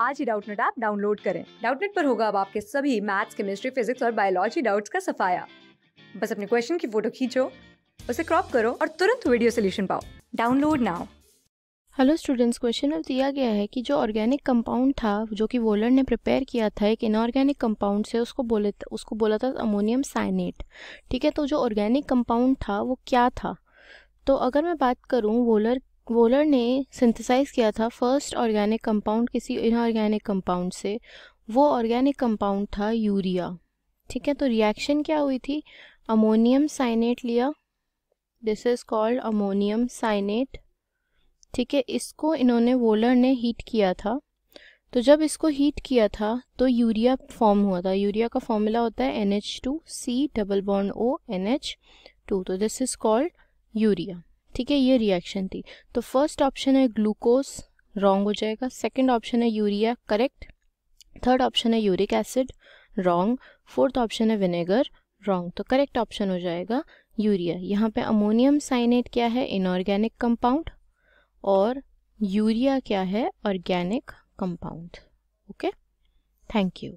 आज ही Doubtnut app download करें डाउटनेट पर होगा अब आपके सभी मैथ्स केमिस्ट्री फिजिक्स और बायोलॉजी डाउट्स का सफाया बस अपने क्वेश्चन की फोटो खींचो उसे क्रॉप करो और तुरंत वीडियो सोल्यूशन पाओ download now hello students question में दिया गया है कि जो ऑर्गेनिक कंपाउंड था जो कि वोलर ने प्रिपेयर किया था एक इनऑर्गेनिक कंपाउंड से उसको बोले उसको बोला था अमोनियम साइनेट ठीक है तो जो ऑर्गेनिक कंपाउंड था वो क्या था तो अगर मैं बात करूं वोलर वोलर ने सिंथेसाइज किया था फर्स्ट ऑर्गेनिक कंपाउंड किसी इनऑर्गेनिक कंपाउंड से वो ऑर्गेनिक कंपाउंड था यूरिया ठीक है तो रिएक्शन क्या हुई थी अमोनियम साइनेट लिया this is called ammonium cyanate ठीक है इसको इन्होंने वोलर ने हीट किया था तो जब इसको हीट किया था तो यूरिया फॉर्म हुआ था यूरिया का फॉर्मूला होता है N H two C double bond O N H two तो दिस इज कॉल्ड यूरिया ठीक है ये रिएक्शन थी तो फर्स्ट ऑप्शन है ग्लूकोज रॉन्ग हो जाएगा सेकेंड ऑप्शन है यूरिया करेक्ट थर्ड ऑप्शन है uric acid wrong fourth option है विनेगर रॉन्ग तो करेक्ट ऑप्शन हो जाएगा यूरिया यहाँ पे अमोनियम साइनेट क्या है इनऑर्गेनिक कंपाउंड और यूरिया क्या है organic compound okay thank you